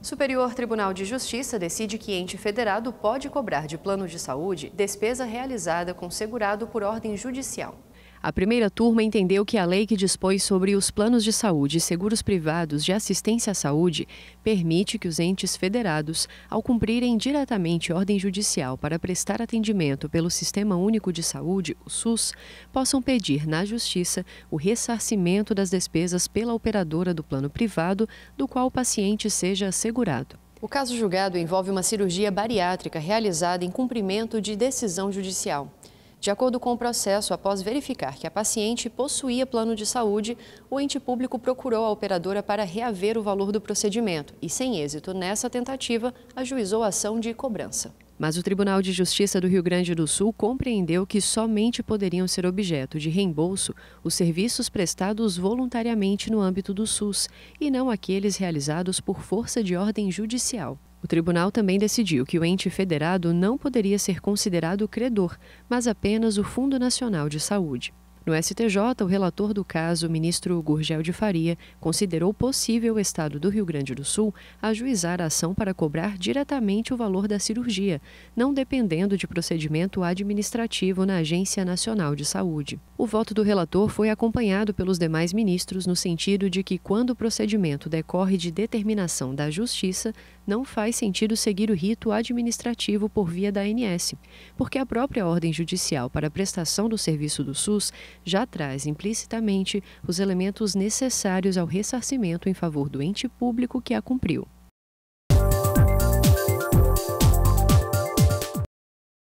Superior Tribunal de Justiça decide que ente federado pode cobrar de plano de saúde despesa realizada com segurado por ordem judicial. A primeira turma entendeu que a lei que dispõe sobre os planos de saúde e seguros privados de assistência à saúde permite que os entes federados, ao cumprirem diretamente ordem judicial para prestar atendimento pelo Sistema Único de Saúde, o SUS, possam pedir na Justiça o ressarcimento das despesas pela operadora do plano privado do qual o paciente seja assegurado. O caso julgado envolve uma cirurgia bariátrica realizada em cumprimento de decisão judicial. De acordo com o processo, após verificar que a paciente possuía plano de saúde, o ente público procurou a operadora para reaver o valor do procedimento e, sem êxito nessa tentativa, ajuizou a ação de cobrança. Mas o Tribunal de Justiça do Rio Grande do Sul compreendeu que somente poderiam ser objeto de reembolso os serviços prestados voluntariamente no âmbito do SUS e não aqueles realizados por força de ordem judicial. O tribunal também decidiu que o ente federado não poderia ser considerado credor, mas apenas o Fundo Nacional de Saúde. No STJ, o relator do caso, ministro Gurgel de Faria, considerou possível o Estado do Rio Grande do Sul ajuizar a ação para cobrar diretamente o valor da cirurgia, não dependendo de procedimento administrativo na Agência Nacional de Saúde. O voto do relator foi acompanhado pelos demais ministros no sentido de que, quando o procedimento decorre de determinação da Justiça, não faz sentido seguir o rito administrativo por via da ANS, porque a própria ordem judicial para a prestação do serviço do SUS já traz implicitamente os elementos necessários ao ressarcimento em favor do ente público que a cumpriu.